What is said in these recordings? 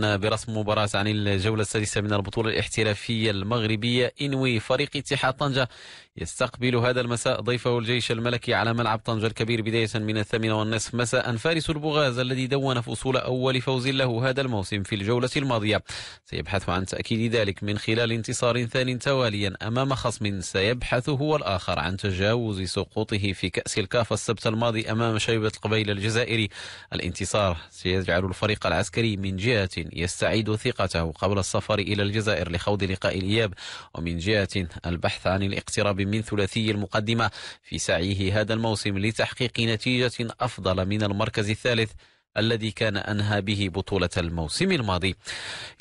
برسم مباراة عن الجولة السادسة من البطولة الاحترافية المغربية إنوي فريق اتحاد طنجة يستقبل هذا المساء ضيفه الجيش الملكي على ملعب طنجة الكبير بداية من الثامنة والنصف مساء فارس البغاز الذي دون فصول أول فوز له هذا الموسم في الجولة الماضية سيبحث عن تأكيد ذلك من خلال انتصار ثان تواليا أمام خصم سيبحث هو الآخر عن تجاوز سقوطه في كأس الكاف السبت الماضي أمام شيبة القبيل الجزائري الانتصار سيجعل الفريق العسكري من جهة يستعيد ثقته قبل السفر إلى الجزائر لخوض لقاء الإياب ومن جهة البحث عن الاقتراب من ثلاثي المقدمة في سعيه هذا الموسم لتحقيق نتيجة أفضل من المركز الثالث الذي كان أنهى به بطولة الموسم الماضي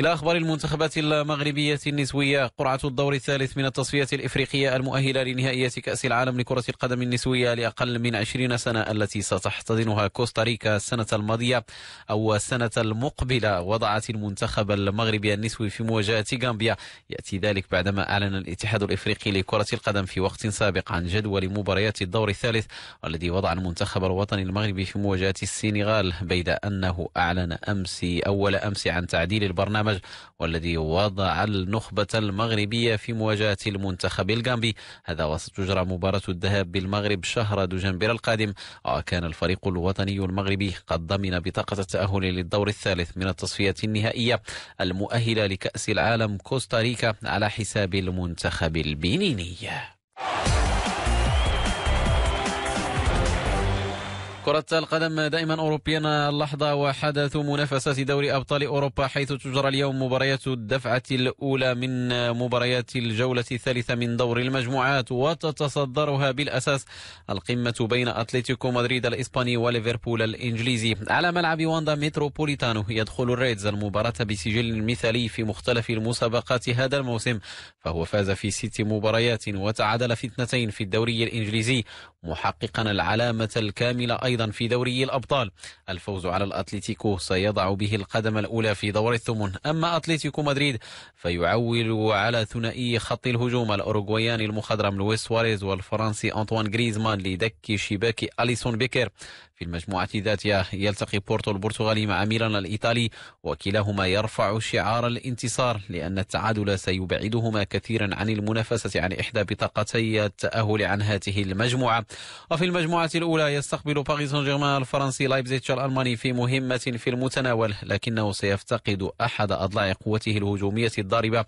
إلى أخبار المنتخبات المغربية النسوية قرعة الدور الثالث من التصفية الإفريقية المؤهلة لنهائية كأس العالم لكرة القدم النسوية لأقل من 20 سنة التي ستحتضنها كوستاريكا السنة الماضية أو السنة المقبلة وضعت المنتخب المغربي النسوي في مواجهة غامبيا يأتي ذلك بعدما أعلن الاتحاد الإفريقي لكرة القدم في وقت سابق عن جدول مباريات الدور الثالث والذي وضع المنتخب الوطني المغربي في مواجهة السنغال بين قيد أنه أعلن أمس أول أمس عن تعديل البرنامج والذي وضع النخبة المغربية في مواجهة المنتخب الجامبي هذا وستجرى مباراة الذهاب بالمغرب شهر دجنبر القادم وكان الفريق الوطني المغربي قد ضمن بطاقة التأهل للدور الثالث من التصفية النهائية المؤهلة لكأس العالم كوستاريكا على حساب المنتخب البنيني كرة القدم دائما أوروبيا اللحظة وحدث منافسات دوري أبطال أوروبا حيث تجرى اليوم مباريات الدفعة الأولى من مباريات الجولة الثالثة من دور المجموعات وتتصدرها بالأساس القمة بين أتلتيكو مدريد الإسباني وليفربول الإنجليزي على ملعب واندا متروبوليتانو يدخل الريدز المباراة بسجل مثالي في مختلف المسابقات هذا الموسم فهو فاز في ست مباريات وتعادل في اثنتين في الدوري الإنجليزي محققا العلامة الكاملة أيضا أيضا في دوري الأبطال الفوز على الأتليتيكو سيضع به القدم الأولى في دور الثمن أما أتليتيكو مدريد فيعول على ثنائي خط الهجوم الأوروغوياني المخضرم لويس سواريز والفرنسي أنطوان غريزمان لدك شباك أليسون بيكر في المجموعة ذاتها يلتقي بورتو البرتغالي مع ميلان الإيطالي وكلاهما يرفع شعار الانتصار لأن التعادل سيبعدهما كثيرا عن المنافسة عن إحدى بطاقتي التأهل عن هذه المجموعة وفي المجموعة الأولى يستقبل باريس باريس سان جيرمان الفرنسي لايبزيتش الالماني في مهمه في المتناول لكنه سيفتقد احد اضلاع قوته الهجوميه الضاربه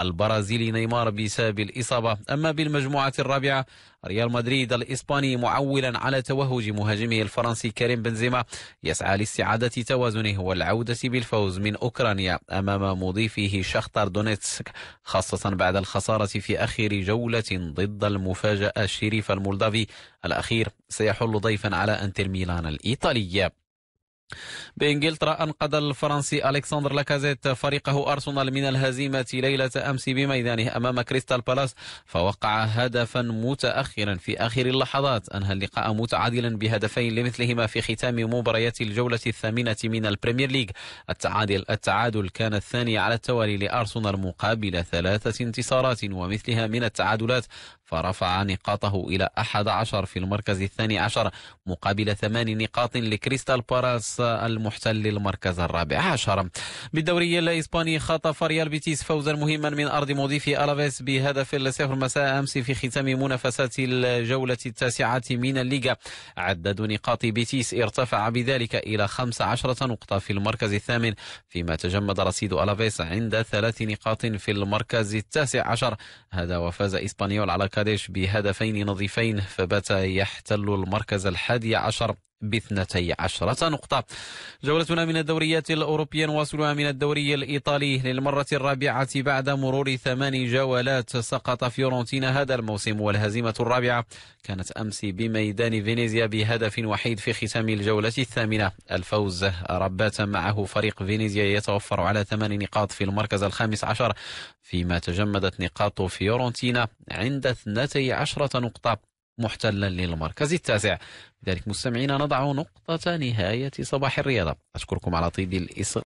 البرازيلي نيمار بسبب الاصابه اما بالمجموعه الرابعه ريال مدريد الاسباني معولا على توهج مهاجمه الفرنسي كريم بنزيما يسعى لاستعاده توازنه والعوده بالفوز من اوكرانيا امام مضيفه شختار دونيتسك خاصه بعد الخساره في اخر جوله ضد المفاجاه الشريف المولدافي الاخير سيحل ضيفا على ان انتر ميلان الايطالي بإنجلترا أنقذ الفرنسي ألكسندر لاكازيت فريقه أرسنال من الهزيمة ليلة أمس بميدانه أمام كريستال بالاس فوقع هدفا متأخرا في آخر اللحظات أنهى اللقاء متعادلا بهدفين لمثلهما في ختام مباريات الجولة الثامنة من البريمير ليج التعادل التعادل كان الثاني على التوالي لأرسنال مقابل ثلاثة انتصارات ومثلها من التعادلات فرفع نقاطه إلى 11 في المركز الثاني عشر مقابل ثمان نقاط لكريستال باراس المحتل المركز الرابع عشر بالدوري الإسباني خطف ريال بيتيس فوزا مهما من أرض مضيف ألافيس بهدف الصفر مساء أمس في ختام منافسات الجولة التاسعة من الليغا عدد نقاط بيتيس ارتفع بذلك إلى 15 نقطة في المركز الثامن فيما تجمد رصيد ألافيس عند ثلاث نقاط في المركز التاسع عشر هذا وفاز إسبانيول على مراكش بهدفين نظيفين فبات يحتل المركز الحادي عشر باثنتي عشرة نقطة جولتنا من الدوريات الأوروبية نواصلها من الدوري الإيطالي للمرة الرابعة بعد مرور ثمان جولات سقط فيورنتينا هذا الموسم والهزيمة الرابعة كانت أمس بميدان فينيزيا بهدف وحيد في ختام الجولة الثامنة الفوز ربات معه فريق فينيزيا يتوفر على ثمان نقاط في المركز الخامس عشر فيما تجمدت نقاط فيورنتينا عند 12 نقطة محتلا للمركز التاسع بذلك مستمعينا نضع نقطة نهاية صباح الرياضة أشكركم على طيب الإصغاء